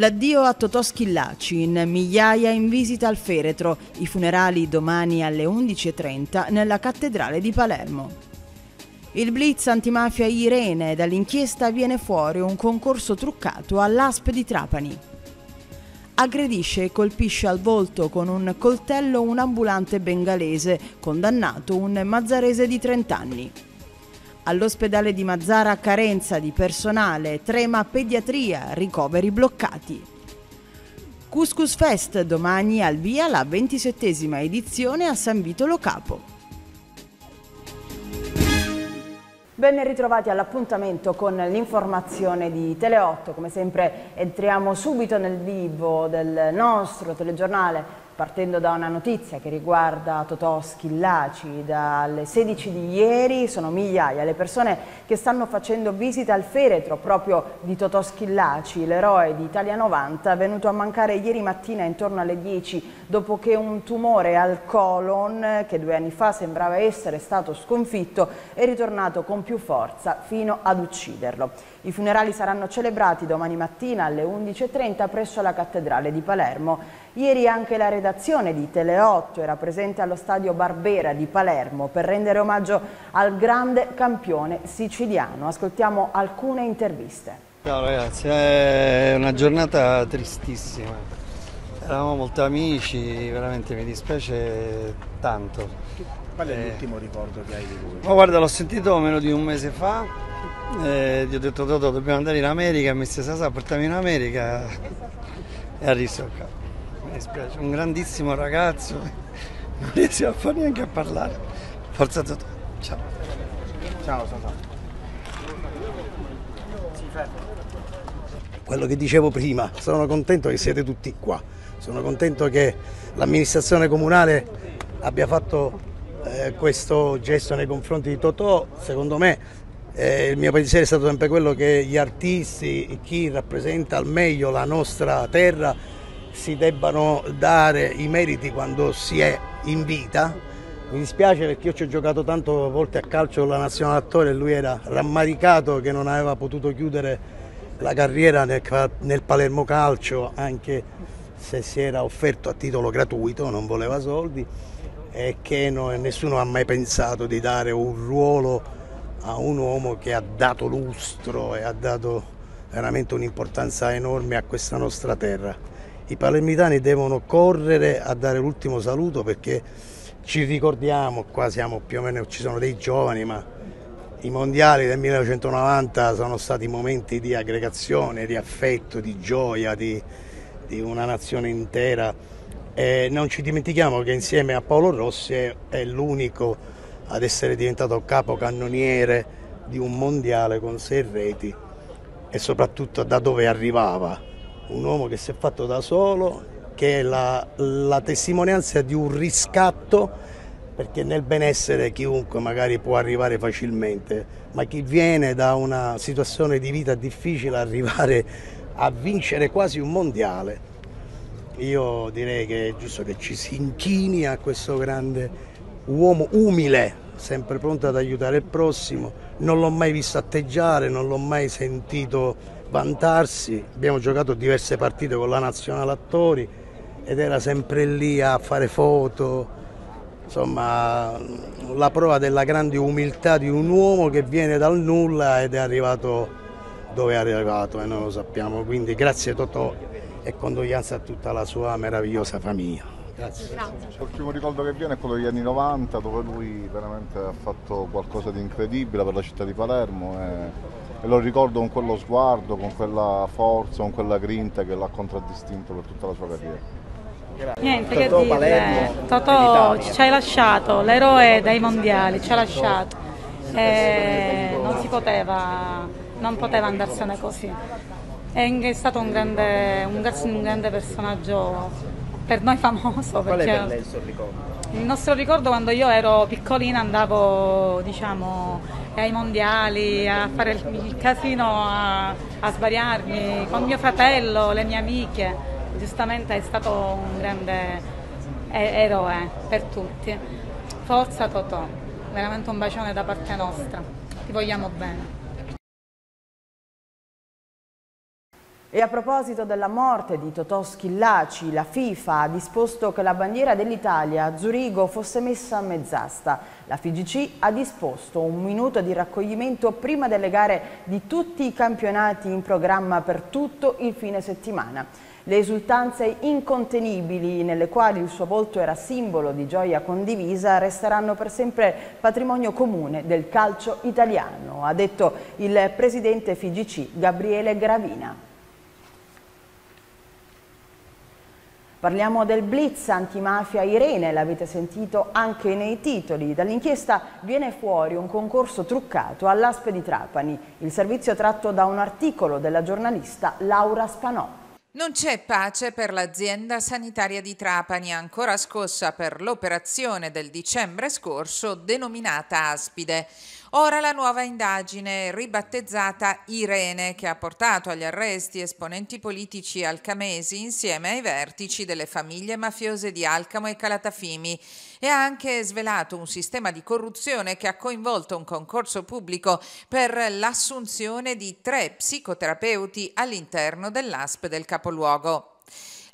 L'addio a Totò Schillaci in migliaia in visita al feretro, i funerali domani alle 11.30 nella cattedrale di Palermo. Il blitz antimafia Irene, dall'inchiesta viene fuori un concorso truccato all'ASP di Trapani. Aggredisce e colpisce al volto con un coltello un ambulante bengalese, condannato un mazzarese di 30 anni. All'ospedale di Mazzara carenza di personale, trema pediatria, ricoveri bloccati. Couscous Fest domani al via la 27esima edizione a San Vito Lo Capo. Ben ritrovati all'appuntamento con l'informazione di Teleotto. Come sempre entriamo subito nel vivo del nostro telegiornale partendo da una notizia che riguarda Totò Schillaci. Dalle 16 di ieri sono migliaia le persone che stanno facendo visita al feretro proprio di Totò Schillaci, l'eroe di Italia 90, venuto a mancare ieri mattina intorno alle 10 dopo che un tumore al colon, che due anni fa sembrava essere stato sconfitto, è ritornato con più forza fino ad ucciderlo. I funerali saranno celebrati domani mattina alle 11.30 presso la Cattedrale di Palermo. Ieri anche la redazione di Teleotto era presente allo stadio Barbera di Palermo per rendere omaggio al grande campione siciliano. Ascoltiamo alcune interviste. Ciao ragazzi, eh, è una giornata tristissima. Eravamo molto amici, veramente mi dispiace tanto. Qual è eh, l'ultimo ricordo che hai di lui? Ma guarda, l'ho sentito meno di un mese fa eh, gli ho detto Toto dobbiamo andare in America, mi stessa sa, portami in America e ha riso il Mi dispiace, un grandissimo ragazzo, non riesco a fare neanche a parlare. Forza Toto, ciao. Ciao, ciao. Quello che dicevo prima, sono contento che siete tutti qua, sono contento che l'amministrazione comunale abbia fatto eh, questo gesto nei confronti di Totò, secondo me eh, il mio pensiero è stato sempre quello che gli artisti, chi rappresenta al meglio la nostra terra, si debbano dare i meriti quando si è in vita. Mi dispiace perché io ci ho giocato tante volte a calcio con la nazionale attore e lui era rammaricato che non aveva potuto chiudere la carriera nel, nel Palermo Calcio, anche se si era offerto a titolo gratuito, non voleva soldi, e che no, nessuno ha mai pensato di dare un ruolo a un uomo che ha dato lustro e ha dato veramente un'importanza enorme a questa nostra terra. I palermitani devono correre a dare l'ultimo saluto perché ci ricordiamo, qua siamo più o meno, ci sono dei giovani, ma i mondiali del 1990 sono stati momenti di aggregazione, di affetto, di gioia, di, di una nazione intera. E non ci dimentichiamo che insieme a Paolo Rossi è, è l'unico ad essere diventato capocannoniere di un mondiale con sei reti e soprattutto da dove arrivava. Un uomo che si è fatto da solo, che è la, la testimonianza di un riscatto perché nel benessere chiunque magari può arrivare facilmente, ma chi viene da una situazione di vita difficile arrivare a vincere quasi un mondiale, io direi che è giusto che ci si inchini a questo grande uomo umile, sempre pronto ad aiutare il prossimo, non l'ho mai visto atteggiare, non l'ho mai sentito vantarsi, abbiamo giocato diverse partite con la Nazionale Attori ed era sempre lì a fare foto, insomma la prova della grande umiltà di un uomo che viene dal nulla ed è arrivato dove è arrivato e noi lo sappiamo, quindi grazie Totò e condoglianze a tutta la sua meravigliosa famiglia. Grazie. Grazie. L'ultimo ricordo che viene è quello degli anni 90 dove lui veramente ha fatto qualcosa di incredibile per la città di Palermo e, e lo ricordo con quello sguardo, con quella forza, con quella grinta che l'ha contraddistinto per tutta la sua carriera. Niente, che dire. Palermo, Totò ci hai lasciato, l'eroe dei mondiali, ci ha lasciato. E non si poteva, non poteva andarsene così. È stato un grande, un grande personaggio per noi famoso. Qual è per lei il suo ricordo? Il nostro ricordo quando io ero piccolina andavo diciamo, ai mondiali a fare il casino, a, a sbariarmi con mio fratello, le mie amiche. Giustamente è stato un grande eroe per tutti. Forza Totò, veramente un bacione da parte nostra, ti vogliamo bene. E a proposito della morte di Totò Schillaci, la FIFA ha disposto che la bandiera dell'Italia a Zurigo fosse messa a mezz'asta. La FIGC ha disposto un minuto di raccoglimento prima delle gare di tutti i campionati in programma per tutto il fine settimana. Le esultanze incontenibili nelle quali il suo volto era simbolo di gioia condivisa resteranno per sempre patrimonio comune del calcio italiano, ha detto il presidente FIGC Gabriele Gravina. Parliamo del blitz antimafia Irene, l'avete sentito anche nei titoli. Dall'inchiesta viene fuori un concorso truccato all'Aspe di Trapani, il servizio è tratto da un articolo della giornalista Laura Spanò. Non c'è pace per l'azienda sanitaria di Trapani, ancora scossa per l'operazione del dicembre scorso denominata Aspide. Ora la nuova indagine, ribattezzata Irene, che ha portato agli arresti esponenti politici alcamesi insieme ai vertici delle famiglie mafiose di Alcamo e Calatafimi e ha anche svelato un sistema di corruzione che ha coinvolto un concorso pubblico per l'assunzione di tre psicoterapeuti all'interno dell'ASP del capoluogo.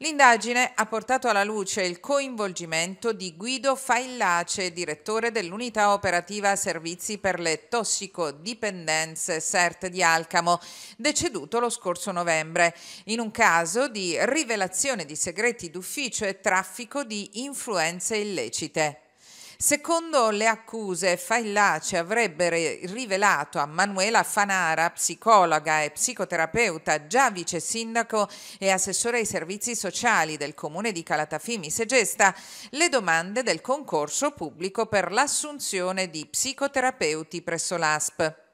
L'indagine ha portato alla luce il coinvolgimento di Guido Faillace, direttore dell'unità operativa servizi per le tossicodipendenze CERT di Alcamo, deceduto lo scorso novembre, in un caso di rivelazione di segreti d'ufficio e traffico di influenze illecite. Secondo le accuse, Faillace avrebbe rivelato a Manuela Fanara, psicologa e psicoterapeuta, già vice sindaco e assessore ai servizi sociali del comune di Calatafimi Segesta, le domande del concorso pubblico per l'assunzione di psicoterapeuti presso l'ASP.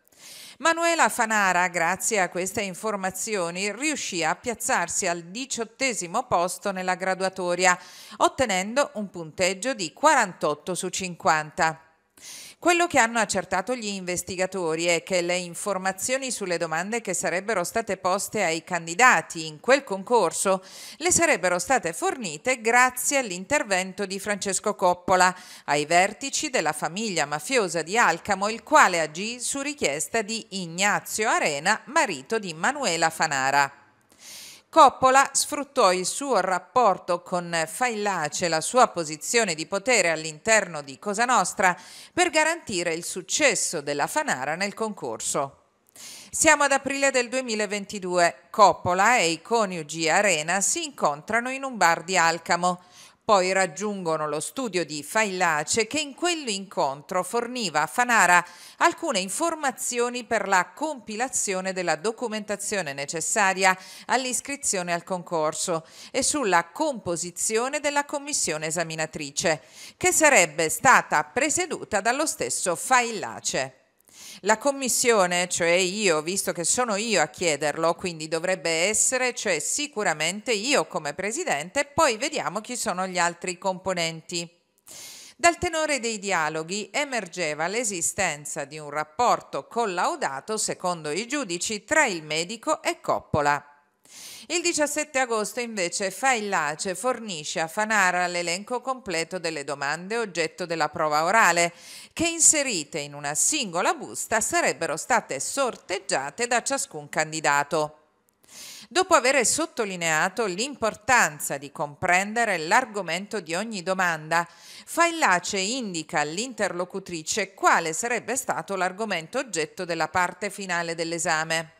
Manuela Fanara, grazie a queste informazioni, riuscì a piazzarsi al diciottesimo posto nella graduatoria, ottenendo un punteggio di 48 su 50. Quello che hanno accertato gli investigatori è che le informazioni sulle domande che sarebbero state poste ai candidati in quel concorso le sarebbero state fornite grazie all'intervento di Francesco Coppola ai vertici della famiglia mafiosa di Alcamo, il quale agì su richiesta di Ignazio Arena, marito di Manuela Fanara. Coppola sfruttò il suo rapporto con Failace, la sua posizione di potere all'interno di Cosa Nostra per garantire il successo della Fanara nel concorso. Siamo ad aprile del 2022. Coppola e i coniugi Arena si incontrano in un bar di Alcamo. Poi raggiungono lo studio di Failace che in quell'incontro forniva a Fanara alcune informazioni per la compilazione della documentazione necessaria all'iscrizione al concorso e sulla composizione della commissione esaminatrice, che sarebbe stata presieduta dallo stesso Failace. La commissione, cioè io, visto che sono io a chiederlo, quindi dovrebbe essere, cioè sicuramente io come presidente, poi vediamo chi sono gli altri componenti. Dal tenore dei dialoghi emergeva l'esistenza di un rapporto collaudato, secondo i giudici, tra il medico e Coppola. Il 17 agosto invece Faillace fornisce a Fanara l'elenco completo delle domande oggetto della prova orale, che inserite in una singola busta sarebbero state sorteggiate da ciascun candidato. Dopo aver sottolineato l'importanza di comprendere l'argomento di ogni domanda, Faillace indica all'interlocutrice quale sarebbe stato l'argomento oggetto della parte finale dell'esame.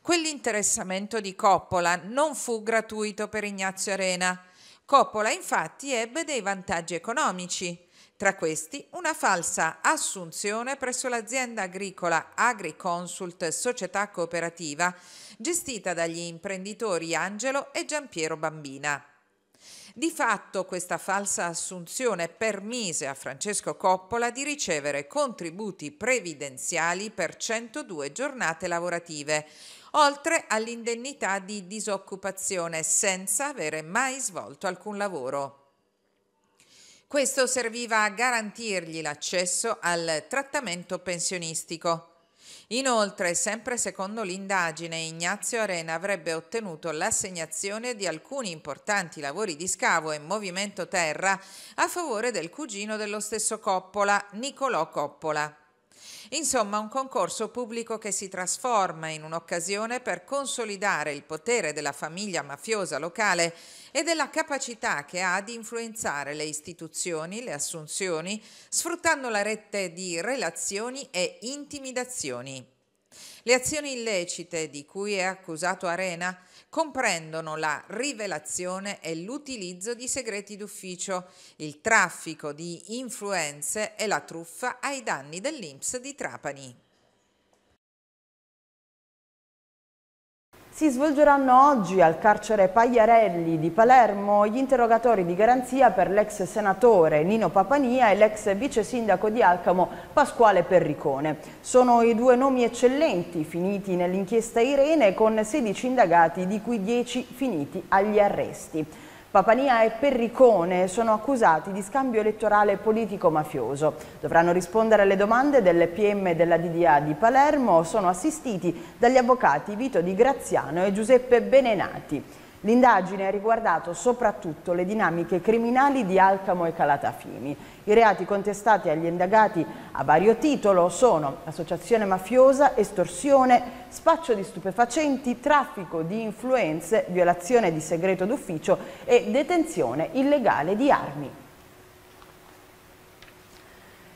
Quell'interessamento di Coppola non fu gratuito per Ignazio Arena. Coppola infatti ebbe dei vantaggi economici, tra questi una falsa assunzione presso l'azienda agricola Agriconsult Società Cooperativa, gestita dagli imprenditori Angelo e Giampiero Bambina. Di fatto questa falsa assunzione permise a Francesco Coppola di ricevere contributi previdenziali per 102 giornate lavorative, oltre all'indennità di disoccupazione senza avere mai svolto alcun lavoro. Questo serviva a garantirgli l'accesso al trattamento pensionistico. Inoltre, sempre secondo l'indagine, Ignazio Arena avrebbe ottenuto l'assegnazione di alcuni importanti lavori di scavo e movimento terra a favore del cugino dello stesso Coppola, Nicolò Coppola. Insomma, un concorso pubblico che si trasforma in un'occasione per consolidare il potere della famiglia mafiosa locale e della capacità che ha di influenzare le istituzioni, le assunzioni, sfruttando la rete di relazioni e intimidazioni. Le azioni illecite di cui è accusato Arena comprendono la rivelazione e l'utilizzo di segreti d'ufficio, il traffico di influenze e la truffa ai danni dell'Inps di Trapani. Si svolgeranno oggi al carcere Pagliarelli di Palermo gli interrogatori di garanzia per l'ex senatore Nino Papania e l'ex vice sindaco di Alcamo Pasquale Perricone. Sono i due nomi eccellenti finiti nell'inchiesta Irene con 16 indagati di cui 10 finiti agli arresti. Papania e Perricone sono accusati di scambio elettorale politico-mafioso. Dovranno rispondere alle domande delle PM della DDA di Palermo. Sono assistiti dagli avvocati Vito Di Graziano e Giuseppe Benenati. L'indagine ha riguardato soprattutto le dinamiche criminali di Alcamo e Calatafimi. I reati contestati agli indagati a vario titolo sono associazione mafiosa, estorsione, spaccio di stupefacenti, traffico di influenze, violazione di segreto d'ufficio e detenzione illegale di armi.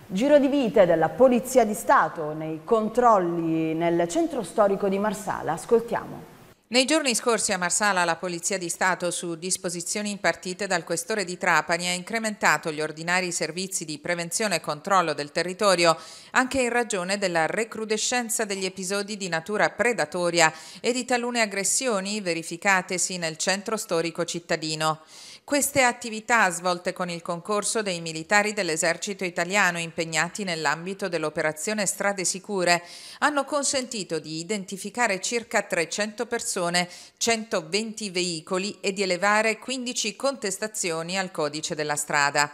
Giro di vite della Polizia di Stato nei controlli nel centro storico di Marsala. Ascoltiamo. Nei giorni scorsi a Marsala la Polizia di Stato, su disposizioni impartite dal questore di Trapani, ha incrementato gli ordinari servizi di prevenzione e controllo del territorio, anche in ragione della recrudescenza degli episodi di natura predatoria e di talune aggressioni verificatesi nel centro storico cittadino. Queste attività svolte con il concorso dei militari dell'esercito italiano impegnati nell'ambito dell'operazione Strade Sicure hanno consentito di identificare circa 300 persone, 120 veicoli e di elevare 15 contestazioni al codice della strada.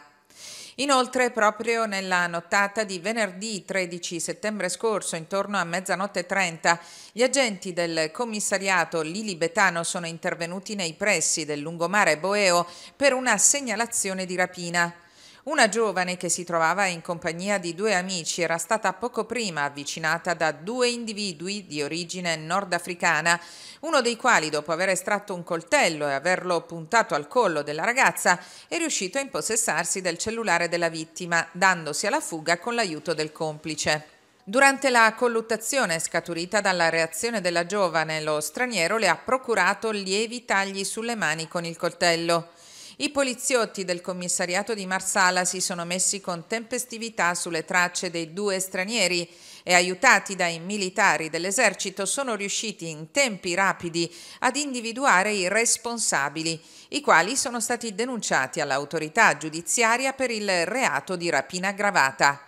Inoltre, proprio nella nottata di venerdì 13 settembre scorso, intorno a mezzanotte 30, gli agenti del commissariato Lili Betano sono intervenuti nei pressi del lungomare Boeo per una segnalazione di rapina. Una giovane che si trovava in compagnia di due amici era stata poco prima avvicinata da due individui di origine nordafricana, uno dei quali dopo aver estratto un coltello e averlo puntato al collo della ragazza è riuscito a impossessarsi del cellulare della vittima, dandosi alla fuga con l'aiuto del complice. Durante la colluttazione scaturita dalla reazione della giovane, lo straniero le ha procurato lievi tagli sulle mani con il coltello. I poliziotti del commissariato di Marsala si sono messi con tempestività sulle tracce dei due stranieri e aiutati dai militari dell'esercito sono riusciti in tempi rapidi ad individuare i responsabili, i quali sono stati denunciati all'autorità giudiziaria per il reato di rapina aggravata.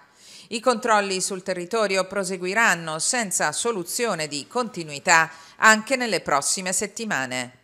I controlli sul territorio proseguiranno senza soluzione di continuità anche nelle prossime settimane.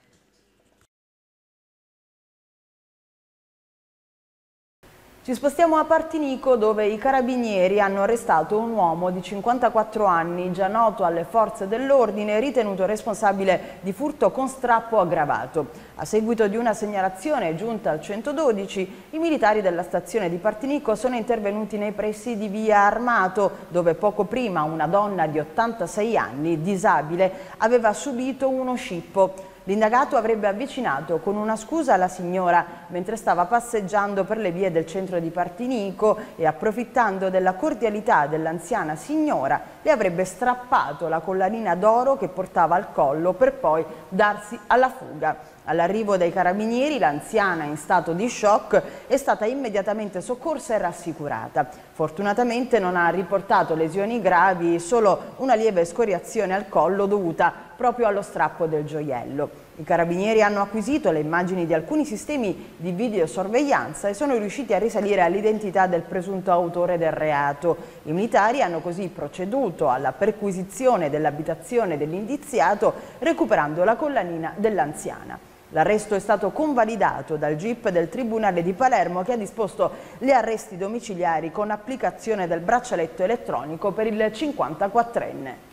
Ci spostiamo a Partinico dove i carabinieri hanno arrestato un uomo di 54 anni già noto alle forze dell'ordine ritenuto responsabile di furto con strappo aggravato. A seguito di una segnalazione giunta al 112 i militari della stazione di Partinico sono intervenuti nei pressi di via Armato dove poco prima una donna di 86 anni disabile aveva subito uno scippo. L'indagato avrebbe avvicinato con una scusa la signora mentre stava passeggiando per le vie del centro di Partinico e approfittando della cordialità dell'anziana signora le avrebbe strappato la collanina d'oro che portava al collo per poi darsi alla fuga. All'arrivo dei carabinieri l'anziana in stato di shock è stata immediatamente soccorsa e rassicurata. Fortunatamente non ha riportato lesioni gravi, solo una lieve scoriazione al collo dovuta proprio allo strappo del gioiello. I carabinieri hanno acquisito le immagini di alcuni sistemi di videosorveglianza e sono riusciti a risalire all'identità del presunto autore del reato. I militari hanno così proceduto alla perquisizione dell'abitazione dell'indiziato recuperando la collanina dell'anziana. L'arresto è stato convalidato dal GIP del Tribunale di Palermo che ha disposto gli arresti domiciliari con applicazione del braccialetto elettronico per il 54enne.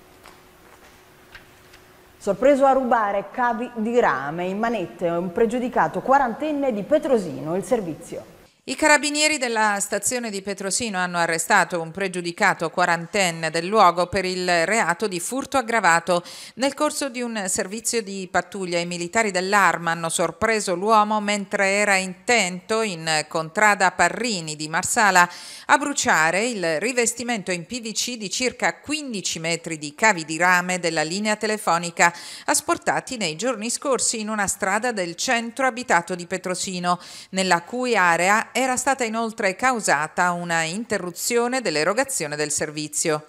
Sorpreso a rubare cavi di rame in manette un pregiudicato quarantenne di Petrosino, il servizio. I carabinieri della stazione di Petrosino hanno arrestato un pregiudicato quarantenne del luogo per il reato di furto aggravato. Nel corso di un servizio di pattuglia i militari dell'arma hanno sorpreso l'uomo mentre era intento in contrada Parrini di Marsala a bruciare il rivestimento in PVC di circa 15 metri di cavi di rame della linea telefonica asportati nei giorni scorsi in una strada del centro abitato di Petrosino, nella cui area era stata inoltre causata una interruzione dell'erogazione del servizio.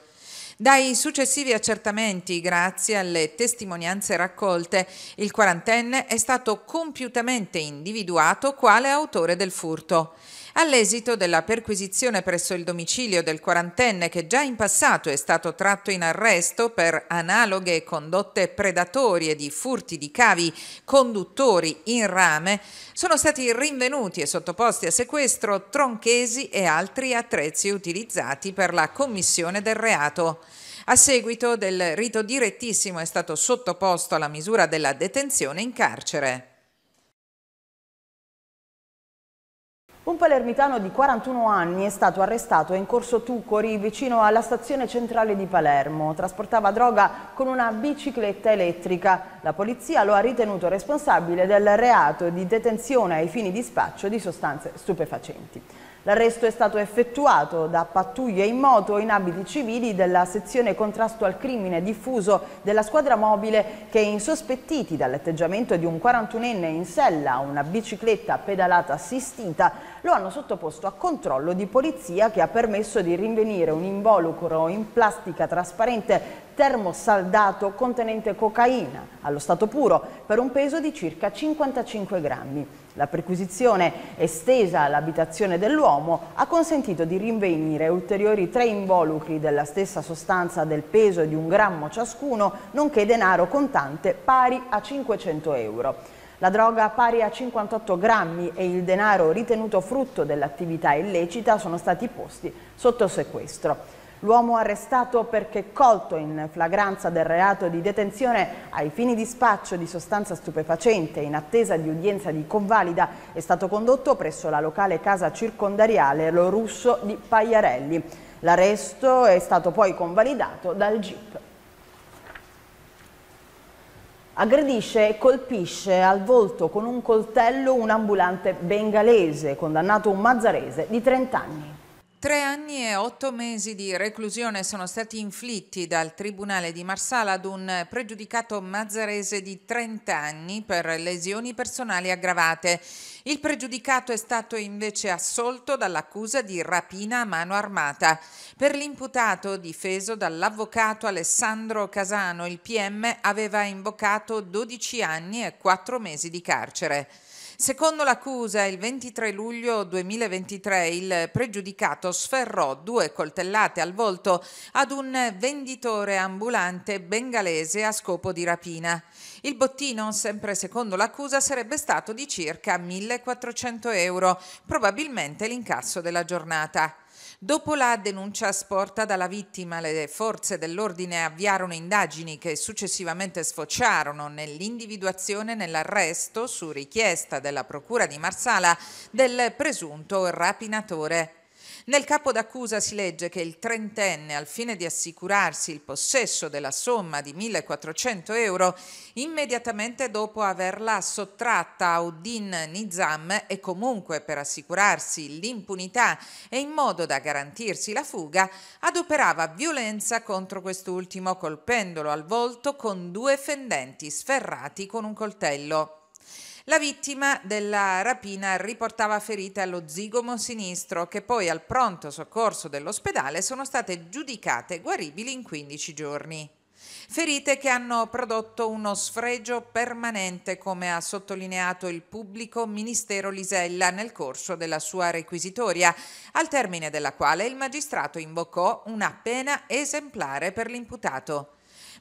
Dai successivi accertamenti, grazie alle testimonianze raccolte, il quarantenne è stato compiutamente individuato quale autore del furto. All'esito della perquisizione presso il domicilio del quarantenne che già in passato è stato tratto in arresto per analoghe condotte predatorie di furti di cavi conduttori in rame, sono stati rinvenuti e sottoposti a sequestro tronchesi e altri attrezzi utilizzati per la commissione del reato. A seguito del rito direttissimo è stato sottoposto alla misura della detenzione in carcere. Un palermitano di 41 anni è stato arrestato in Corso Tucori vicino alla stazione centrale di Palermo. Trasportava droga con una bicicletta elettrica. La polizia lo ha ritenuto responsabile del reato di detenzione ai fini di spaccio di sostanze stupefacenti. L'arresto è stato effettuato da pattuglie in moto in abiti civili della sezione contrasto al crimine diffuso della squadra mobile che insospettiti dall'atteggiamento di un 41enne in sella a una bicicletta pedalata assistita lo hanno sottoposto a controllo di polizia che ha permesso di rinvenire un involucro in plastica trasparente termosaldato contenente cocaina, allo stato puro, per un peso di circa 55 grammi. La perquisizione estesa all'abitazione dell'uomo ha consentito di rinvenire ulteriori tre involucri della stessa sostanza del peso di un grammo ciascuno, nonché denaro contante pari a 500 euro la droga pari a 58 grammi e il denaro ritenuto frutto dell'attività illecita sono stati posti sotto sequestro. L'uomo arrestato perché colto in flagranza del reato di detenzione ai fini di spaccio di sostanza stupefacente in attesa di udienza di convalida è stato condotto presso la locale casa circondariale Lo Russo di Pagliarelli. L'arresto è stato poi convalidato dal GIP. Aggredisce e colpisce al volto con un coltello un ambulante bengalese, condannato un mazzarese di 30 anni. Tre anni e otto mesi di reclusione sono stati inflitti dal Tribunale di Marsala ad un pregiudicato mazzarese di 30 anni per lesioni personali aggravate. Il pregiudicato è stato invece assolto dall'accusa di rapina a mano armata. Per l'imputato, difeso dall'avvocato Alessandro Casano, il PM aveva invocato 12 anni e 4 mesi di carcere. Secondo l'accusa, il 23 luglio 2023 il pregiudicato sferrò due coltellate al volto ad un venditore ambulante bengalese a scopo di rapina. Il bottino, sempre secondo l'accusa, sarebbe stato di circa 1.400 euro, probabilmente l'incasso della giornata. Dopo la denuncia sporta dalla vittima, le forze dell'ordine avviarono indagini che successivamente sfociarono nell'individuazione e nell'arresto, su richiesta della Procura di Marsala, del presunto rapinatore. Nel capo d'accusa si legge che il trentenne, al fine di assicurarsi il possesso della somma di 1.400 euro, immediatamente dopo averla sottratta a Uddin Nizam e comunque per assicurarsi l'impunità e in modo da garantirsi la fuga, adoperava violenza contro quest'ultimo colpendolo al volto con due fendenti sferrati con un coltello. La vittima della rapina riportava ferite allo zigomo sinistro che poi al pronto soccorso dell'ospedale sono state giudicate guaribili in 15 giorni. Ferite che hanno prodotto uno sfregio permanente, come ha sottolineato il pubblico ministero Lisella nel corso della sua requisitoria, al termine della quale il magistrato invocò una pena esemplare per l'imputato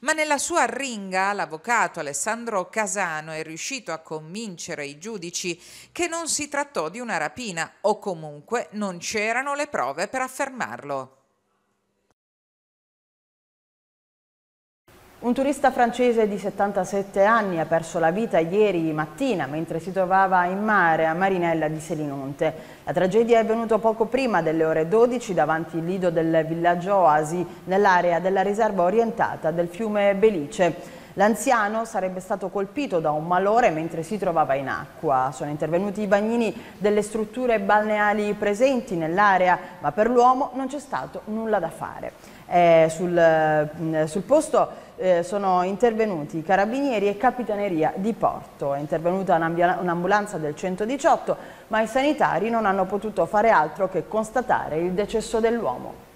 ma nella sua arringa l'avvocato Alessandro Casano è riuscito a convincere i giudici che non si trattò di una rapina o comunque non c'erano le prove per affermarlo. Un turista francese di 77 anni ha perso la vita ieri mattina mentre si trovava in mare a Marinella di Selinonte. La tragedia è avvenuta poco prima delle ore 12 davanti il lido del villaggio Oasi nell'area della riserva orientata del fiume Belice. L'anziano sarebbe stato colpito da un malore mentre si trovava in acqua. Sono intervenuti i bagnini delle strutture balneali presenti nell'area, ma per l'uomo non c'è stato nulla da fare. Eh, sul, eh, sul posto eh, sono intervenuti carabinieri e capitaneria di porto. È intervenuta un'ambulanza del 118, ma i sanitari non hanno potuto fare altro che constatare il decesso dell'uomo.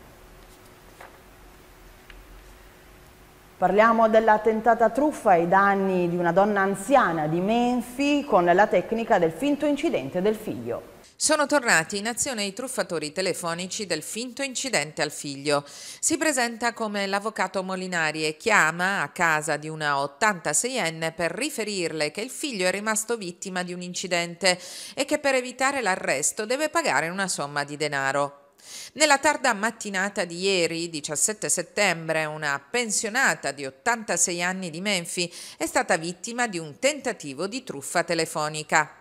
Parliamo dell'attentata tentata truffa ai danni di una donna anziana di Menfi con la tecnica del finto incidente del figlio. Sono tornati in azione i truffatori telefonici del finto incidente al figlio. Si presenta come l'avvocato Molinari e chiama a casa di una 86enne per riferirle che il figlio è rimasto vittima di un incidente e che per evitare l'arresto deve pagare una somma di denaro. Nella tarda mattinata di ieri, 17 settembre, una pensionata di 86 anni di Menfi è stata vittima di un tentativo di truffa telefonica.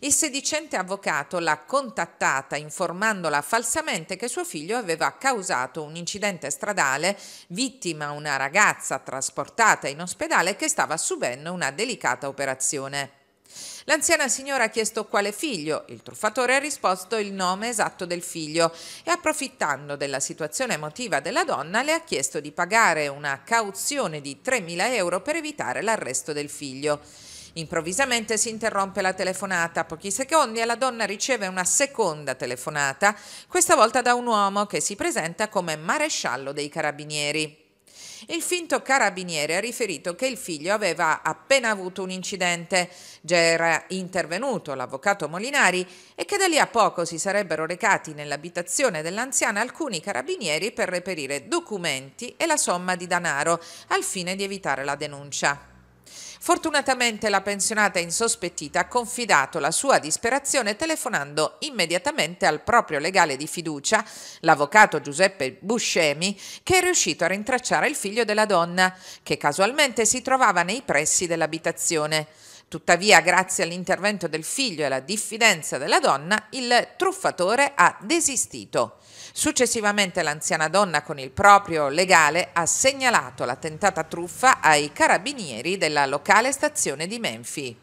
Il sedicente avvocato l'ha contattata informandola falsamente che suo figlio aveva causato un incidente stradale, vittima una ragazza trasportata in ospedale che stava subendo una delicata operazione. L'anziana signora ha chiesto quale figlio, il truffatore ha risposto il nome esatto del figlio e approfittando della situazione emotiva della donna le ha chiesto di pagare una cauzione di 3.000 euro per evitare l'arresto del figlio. Improvvisamente si interrompe la telefonata, pochi secondi e la donna riceve una seconda telefonata, questa volta da un uomo che si presenta come maresciallo dei carabinieri. Il finto carabiniere ha riferito che il figlio aveva appena avuto un incidente, già era intervenuto l'avvocato Molinari e che da lì a poco si sarebbero recati nell'abitazione dell'anziana alcuni carabinieri per reperire documenti e la somma di denaro al fine di evitare la denuncia. Fortunatamente la pensionata insospettita ha confidato la sua disperazione telefonando immediatamente al proprio legale di fiducia, l'avvocato Giuseppe Buscemi, che è riuscito a rintracciare il figlio della donna, che casualmente si trovava nei pressi dell'abitazione. Tuttavia, grazie all'intervento del figlio e alla diffidenza della donna, il truffatore ha desistito. Successivamente l'anziana donna con il proprio legale ha segnalato la tentata truffa ai carabinieri della locale stazione di Menfi.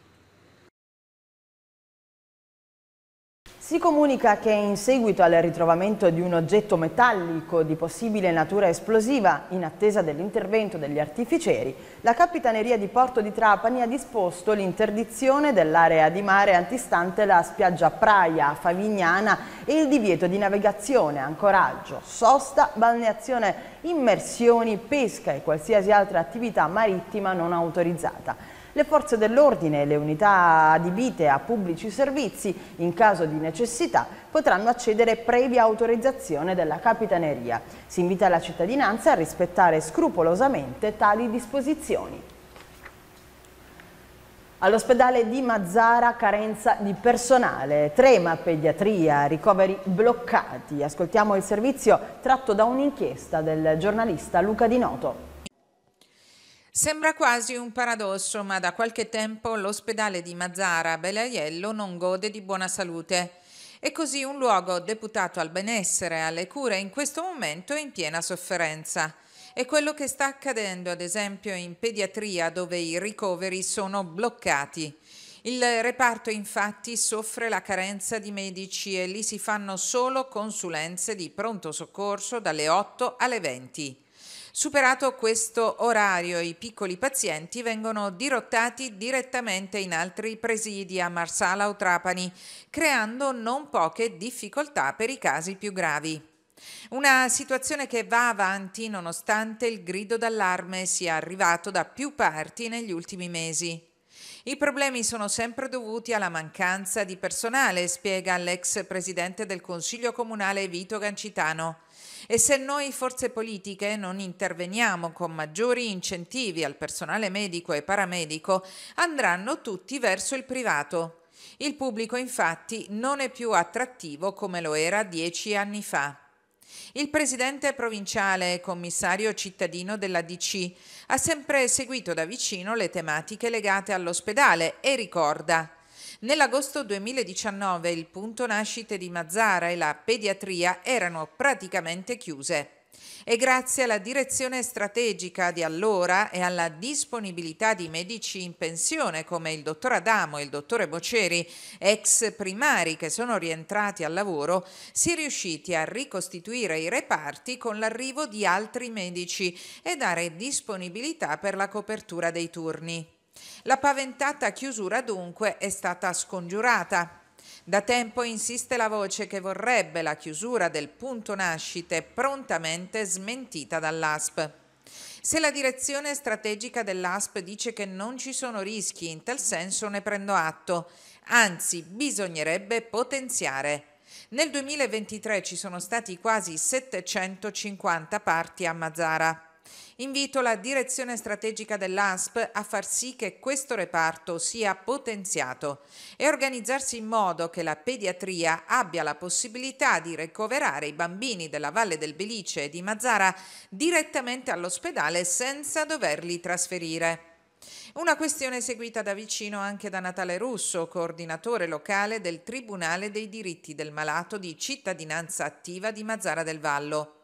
Si comunica che in seguito al ritrovamento di un oggetto metallico di possibile natura esplosiva, in attesa dell'intervento degli artificieri, la Capitaneria di Porto di Trapani ha disposto l'interdizione dell'area di mare antistante la spiaggia Praia Favignana e il divieto di navigazione, ancoraggio, sosta, balneazione, immersioni, pesca e qualsiasi altra attività marittima non autorizzata le forze dell'ordine e le unità adibite a pubblici servizi, in caso di necessità, potranno accedere previa autorizzazione della Capitaneria. Si invita la cittadinanza a rispettare scrupolosamente tali disposizioni. All'ospedale di Mazzara carenza di personale, trema pediatria, ricoveri bloccati. Ascoltiamo il servizio tratto da un'inchiesta del giornalista Luca Di Noto. Sembra quasi un paradosso, ma da qualche tempo l'ospedale di Mazzara a Belaiello non gode di buona salute. E così un luogo deputato al benessere e alle cure in questo momento è in piena sofferenza. È quello che sta accadendo ad esempio in pediatria dove i ricoveri sono bloccati. Il reparto infatti soffre la carenza di medici e lì si fanno solo consulenze di pronto soccorso dalle 8 alle 20. Superato questo orario, i piccoli pazienti vengono dirottati direttamente in altri presidi a Marsala o Trapani, creando non poche difficoltà per i casi più gravi. Una situazione che va avanti nonostante il grido d'allarme sia arrivato da più parti negli ultimi mesi. I problemi sono sempre dovuti alla mancanza di personale, spiega l'ex presidente del Consiglio comunale Vito Gancitano. E se noi forze politiche non interveniamo con maggiori incentivi al personale medico e paramedico, andranno tutti verso il privato. Il pubblico infatti non è più attrattivo come lo era dieci anni fa. Il presidente provinciale e commissario cittadino della DC ha sempre seguito da vicino le tematiche legate all'ospedale e ricorda Nell'agosto 2019 il punto nascite di Mazzara e la pediatria erano praticamente chiuse e grazie alla direzione strategica di allora e alla disponibilità di medici in pensione come il dottor Adamo e il dottore Boceri, ex primari che sono rientrati al lavoro, si è riusciti a ricostituire i reparti con l'arrivo di altri medici e dare disponibilità per la copertura dei turni. La paventata chiusura dunque è stata scongiurata. Da tempo insiste la voce che vorrebbe la chiusura del punto nascite prontamente smentita dall'ASP. Se la direzione strategica dell'ASP dice che non ci sono rischi in tal senso ne prendo atto, anzi bisognerebbe potenziare. Nel 2023 ci sono stati quasi 750 parti a Mazara. Invito la direzione strategica dell'ASP a far sì che questo reparto sia potenziato e organizzarsi in modo che la pediatria abbia la possibilità di ricoverare i bambini della Valle del Belice e di Mazzara direttamente all'ospedale senza doverli trasferire. Una questione seguita da vicino anche da Natale Russo, coordinatore locale del Tribunale dei diritti del malato di cittadinanza attiva di Mazzara del Vallo.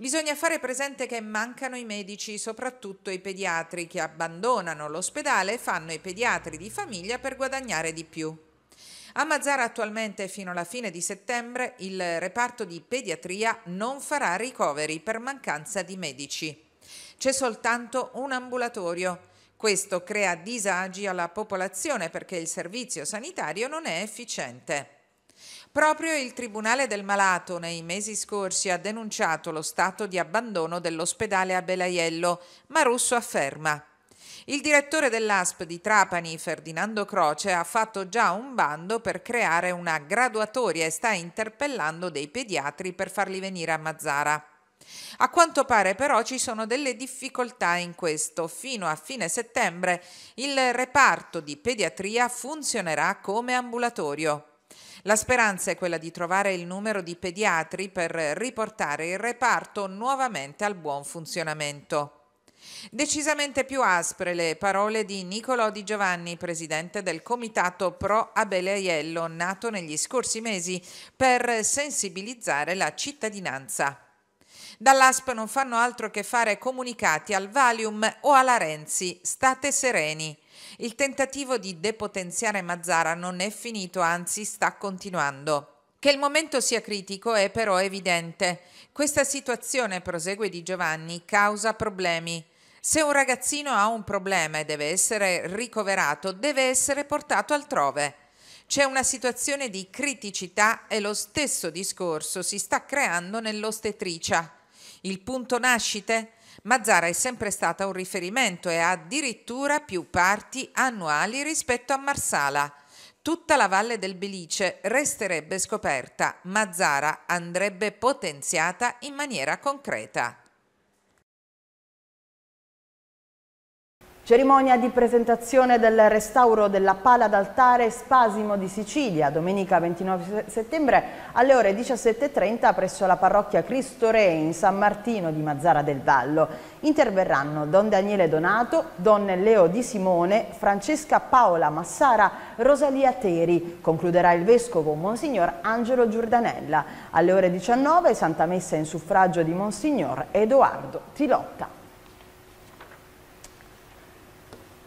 Bisogna fare presente che mancano i medici, soprattutto i pediatri, che abbandonano l'ospedale e fanno i pediatri di famiglia per guadagnare di più. A Mazzara attualmente fino alla fine di settembre il reparto di pediatria non farà ricoveri per mancanza di medici. C'è soltanto un ambulatorio. Questo crea disagi alla popolazione perché il servizio sanitario non è efficiente. Proprio il Tribunale del Malato nei mesi scorsi ha denunciato lo stato di abbandono dell'ospedale a Belaiello, ma Russo afferma il direttore dell'ASP di Trapani, Ferdinando Croce, ha fatto già un bando per creare una graduatoria e sta interpellando dei pediatri per farli venire a Mazzara. A quanto pare però ci sono delle difficoltà in questo. Fino a fine settembre il reparto di pediatria funzionerà come ambulatorio. La speranza è quella di trovare il numero di pediatri per riportare il reparto nuovamente al buon funzionamento. Decisamente più aspre le parole di Niccolò Di Giovanni, presidente del comitato Pro Abele Aiello, nato negli scorsi mesi per sensibilizzare la cittadinanza. Dall'ASP non fanno altro che fare comunicati al Valium o alla Renzi, state sereni. Il tentativo di depotenziare Mazzara non è finito, anzi sta continuando. Che il momento sia critico è però evidente. Questa situazione, prosegue Di Giovanni, causa problemi. Se un ragazzino ha un problema e deve essere ricoverato, deve essere portato altrove. C'è una situazione di criticità e lo stesso discorso si sta creando nell'ostetricia. Il punto nascite? Mazzara è sempre stata un riferimento e ha addirittura più parti annuali rispetto a Marsala. Tutta la valle del Belice resterebbe scoperta, ma Zara andrebbe potenziata in maniera concreta. Cerimonia di presentazione del restauro della pala d'altare Spasimo di Sicilia, domenica 29 settembre alle ore 17.30 presso la parrocchia Cristo Re in San Martino di Mazzara del Vallo. Interverranno Don Daniele Donato, Don Leo Di Simone, Francesca Paola Massara, Rosalia Teri. Concluderà il vescovo Monsignor Angelo Giordanella. Alle ore 19 Santa Messa in suffragio di Monsignor Edoardo Tilotta.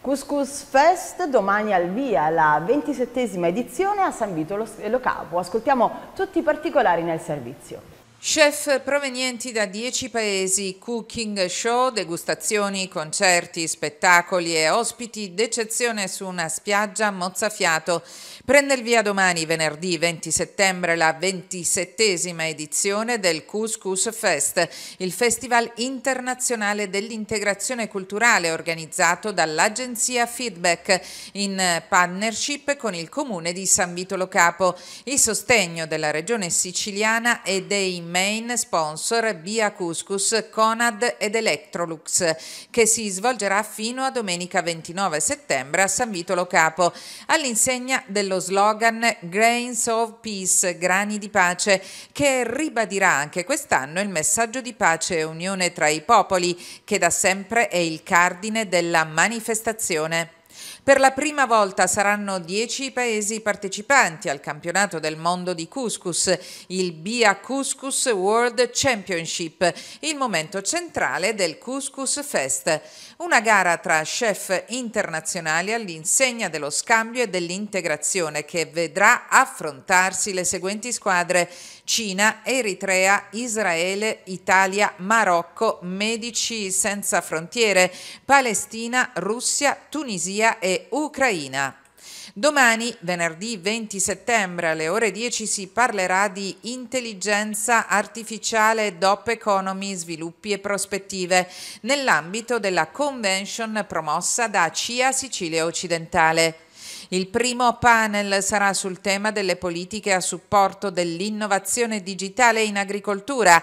Couscous Fest, domani al via, la ventisettesima edizione a San Vito Lo Capo. Ascoltiamo tutti i particolari nel servizio. Chef provenienti da dieci paesi, cooking show, degustazioni, concerti, spettacoli e ospiti d'eccezione su una spiaggia mozzafiato. Prende il via domani, venerdì 20 settembre, la ventisettesima edizione del Couscous Fest, il festival internazionale dell'integrazione culturale organizzato dall'agenzia Feedback in partnership con il comune di San Vito Lo Capo, il sostegno della regione siciliana e dei main sponsor via Couscous, Conad ed Electrolux, che si svolgerà fino a domenica 29 settembre a San Vito Lo Capo, all'insegna dello lo slogan Grains of Peace, grani di pace, che ribadirà anche quest'anno il messaggio di pace e unione tra i popoli, che da sempre è il cardine della manifestazione. Per la prima volta saranno dieci paesi partecipanti al campionato del mondo di couscous, il Bia Couscous World Championship, il momento centrale del Couscous Fest. Una gara tra chef internazionali all'insegna dello scambio e dell'integrazione che vedrà affrontarsi le seguenti squadre Cina, Eritrea, Israele, Italia, Marocco, Medici Senza Frontiere, Palestina, Russia, Tunisia e Ucraina. Domani, venerdì 20 settembre alle ore 10, si parlerà di intelligenza artificiale DOP Economy, sviluppi e prospettive nell'ambito della convention promossa da CIA Sicilia Occidentale. Il primo panel sarà sul tema delle politiche a supporto dell'innovazione digitale in agricoltura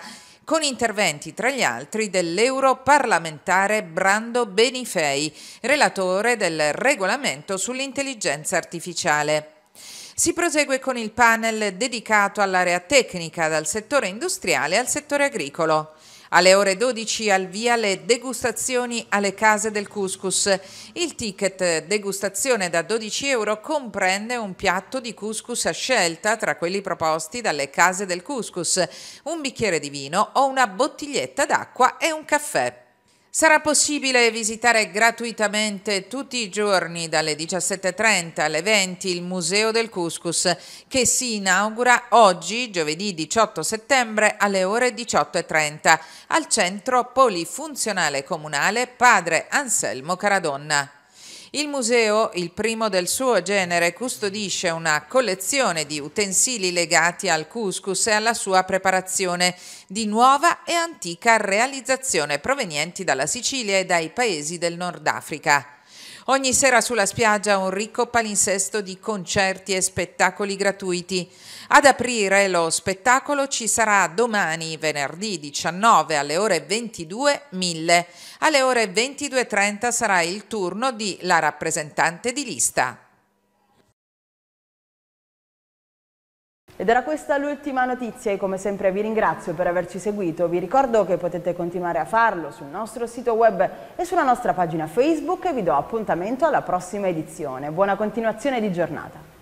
con interventi tra gli altri dell'europarlamentare Brando Benifei, relatore del regolamento sull'intelligenza artificiale. Si prosegue con il panel dedicato all'area tecnica dal settore industriale al settore agricolo. Alle ore 12 al via le degustazioni alle case del couscous. Il ticket degustazione da 12 euro comprende un piatto di couscous a scelta tra quelli proposti dalle case del couscous, un bicchiere di vino o una bottiglietta d'acqua e un caffè. Sarà possibile visitare gratuitamente tutti i giorni dalle 17.30 alle 20 il Museo del Cuscus che si inaugura oggi, giovedì 18 settembre alle ore 18.30 al centro polifunzionale comunale Padre Anselmo Caradonna. Il museo, il primo del suo genere, custodisce una collezione di utensili legati al couscous e alla sua preparazione, di nuova e antica realizzazione provenienti dalla Sicilia e dai paesi del Nord Africa. Ogni sera sulla spiaggia un ricco palinsesto di concerti e spettacoli gratuiti. Ad aprire lo spettacolo ci sarà domani, venerdì 19 alle ore 22.00. Alle ore 22.30 sarà il turno di la rappresentante di lista. Ed era questa l'ultima notizia e come sempre vi ringrazio per averci seguito. Vi ricordo che potete continuare a farlo sul nostro sito web e sulla nostra pagina Facebook e vi do appuntamento alla prossima edizione. Buona continuazione di giornata.